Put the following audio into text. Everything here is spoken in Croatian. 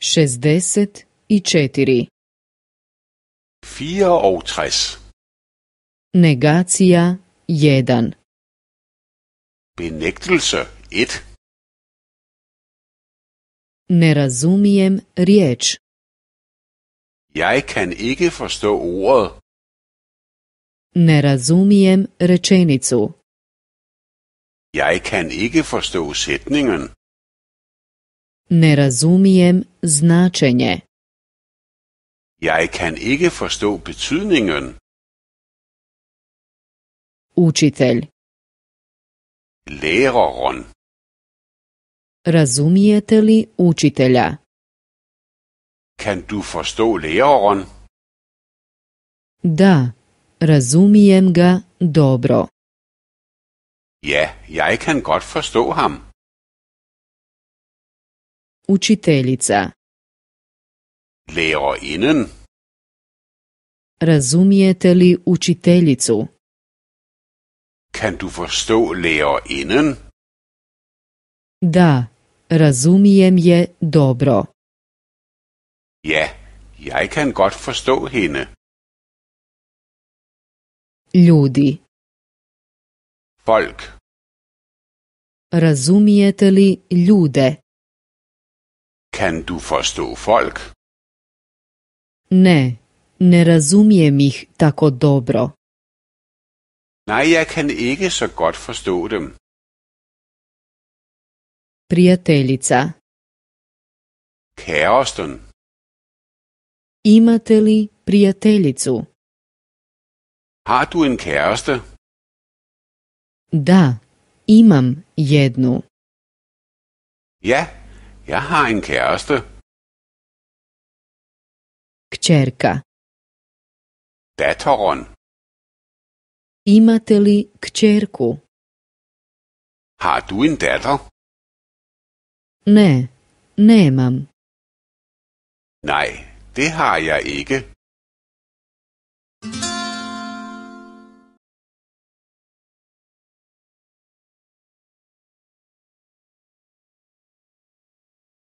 64 64 Negacija 1 Benektelse 1 Ne razumijem riječ. Jeg kan ikke forstå ordet. Ne razumijem rečenicu. Jeg kan ikke forstå sætningen. Ne razumijem značenje. Jeg kan ikke forstå betydningen. Učitelj. Læreren. Razumijete li učitelja? Kan du forstå læreren? Da, razumijem ga dobro. Ja, jeg kan godt forstå ham. Učiteljica. Lehrerinnen. Razumijete li učiteljicu? Kan du forstå lehrerinnen? Da, razumijem je dobro. Ja, jeg kan godt forstå hende. Ljudi. Folk. Razumijete li ljude? Kan du forstå folk? Ne, ne razumijem ih tako dobro. Nej, jeg kan ikke så godt forstå dem. Prijateljica. Kæresten. Imate li prijateljicu? Har du en kæreste? Da, imam jednu. Ja, Jeg har en kæreste. Kćerka. Datteren. Imate li kćerku? Har du en datter? Ne, nemam. Nej, det har jeg ikke.